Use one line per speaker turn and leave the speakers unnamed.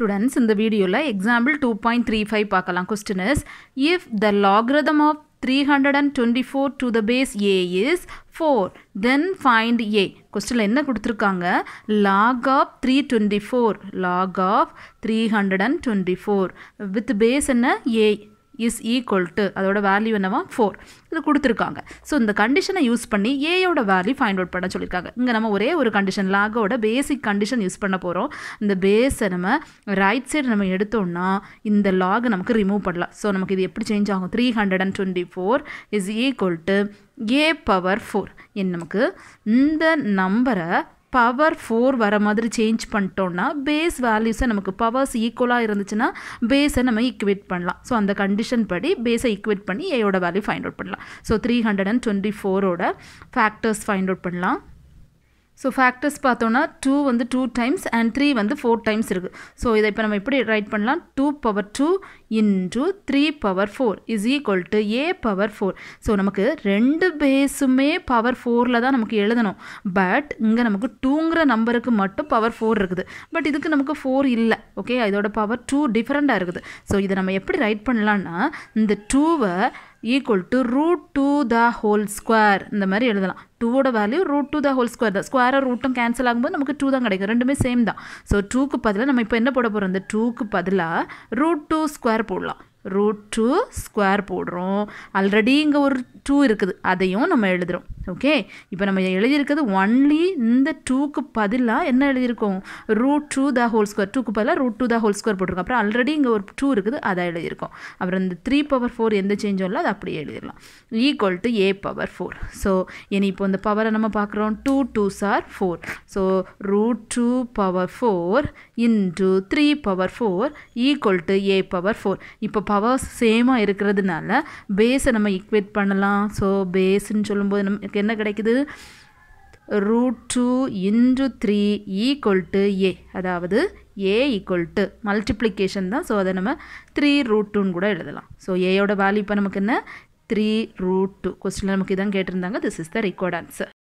students இந்த வீடியோவில் example two point three five பார்க்கலாம் question is if the logarithm of three hundred and twenty four to the base A is four then find A கொஸ்டினில் என்ன கொடுத்துருக்காங்க log of three twenty four log of three hundred and twenty four with base என்ன A is equal to அதோட value என்னவா four இது கொடுத்துருக்காங்க so இந்த கண்டிஷனை யூஸ் பண்ணி ஏயோட வேல்யூ ஃபைண்ட் அவுட் பண்ண சொல்லியிருக்காங்க இங்கே நம்ம ஒரே ஒரு கண்டிஷன் லாகோட பேசிக் கண்டிஷன் யூஸ் பண்ண போகிறோம் இந்த பேஸை நம்ம ரைட் சைடு நம்ம எடுத்தோம்னா இந்த லாகை நமக்கு ரிமூவ் பண்ணலாம் ஸோ நமக்கு இது எப்படி சேஞ்ச் ஆகும் three hundred and twenty four is equal to A power four என் நமக்கு இந்த நம்பரை பவர் ஃபோர் வர மாதிரி சேஞ்ச் பண்ணிட்டோன்னா பேஸ் வேல்யூஸை நமக்கு பவர்ஸ் ஈக்குவலாக இருந்துச்சுன்னா பேஸை நம்ம ஈக்குவேட் பண்ணலாம் ஸோ அந்த கண்டிஷன் படி பேஸை ஈக்குவேட் பண்ணி ஏயோட வேல்யூ ஃபைண்ட் அவுட் பண்ணலாம் so three hundred and twenty ஃபோரோட ஃபேக்டர்ஸ் ஃபைண்ட் அவுட் பண்ணலாம் ஸோ ஃபேக்டர்ஸ் பார்த்தோன்னா டூ வந்து டூ டைம்ஸ் அண்ட் த்ரீ வந்து ஃபோர் டைம்ஸ் இருக்குது ஸோ இதை இப்போ நம்ம எப்படி ரைட் பண்ணலாம் two power two into three power four is equal to A power four so நமக்கு ரெண்டு பேஸுமே பவர் ஃபோரில் தான் நமக்கு எழுதணும் பட் இங்கே நமக்கு டூங்கிற நம்பருக்கு மட்டும் பவர் ஃபோர் இருக்குது பட் இதுக்கு நமக்கு ஃபோர் இல்லை ஓகே இதோட பவர் டூ டிஃப்ரெண்ட்டாக இருக்குது ஸோ இதை நம்ம எப்படி ரைட் பண்ணலான்னா இந்த டூவை equal to root two the whole square இந்த மாதிரி எழுதலாம் டூவோட value root two the whole square தான் ஸ்கொயராக ரூட்டும் கேன்சல் ஆகும்போது நமக்கு டூ தான் கிடைக்கும் ரெண்டுமே சேம் தான் ஸோ டூக்கு பதிலாக நம்ம இப்போ என்ன போட போகிறோம் இந்த டூக்கு பதிலாக ரூட் டூ ஸ்கொயர் போடலாம் ரூட் டூ ஸ்கொயர் போடுறோம் ஆல்ரெடி இங்கே ஒரு டூ இருக்குது அதையும் நம்ம எழுதுகிறோம் ஓகே இப்போ நம்ம எழுதியிருக்கிறது ஒன்லி இந்த டூக்கு பதிலாக என்ன எழுதியிருக்கோம் root two the whole square டூக்கு பதிலாக root two the whole square போட்டிருக்கோம் அப்புறம் ஆல்ரெடி இங்கே ஒரு டூ இருக்குது அதை எழுதியிருக்கோம் அப்புறம் இந்த த்ரீ பவர் ஃபோர் எந்த சேஞ்சும் இல்லை அதை அப்படியே எழுதிடலாம் equal to A power four so இனி இப்போ இந்த பவரை நம்ம பார்க்குறோம் டூ டூ சார் four so root two power four into three power four equal to A power four இப்போ பவர் சேமாக இருக்கிறதுனால பேஸை நம்ம ஈக்குவேட் பண்ணலாம் ஸோ பேஸ்ன்னு சொல்லும்போது நம்ம என்ன கிடைக்குது root two into three equal to A அதாவது ஏ ஈக்குவல் டு மல்டிப்ளிகேஷன் தான் ஸோ அதை நம்ம த்ரீ ரூட் டூன்னு கூட எழுதலாம் ஸோ ஏயோட வேல்யூ இப்போ நமக்கு என்ன த்ரீ ரூட் டூ கொஸ்டினில் நமக்கு இதான் கேட்டிருந்தாங்க this is the required answer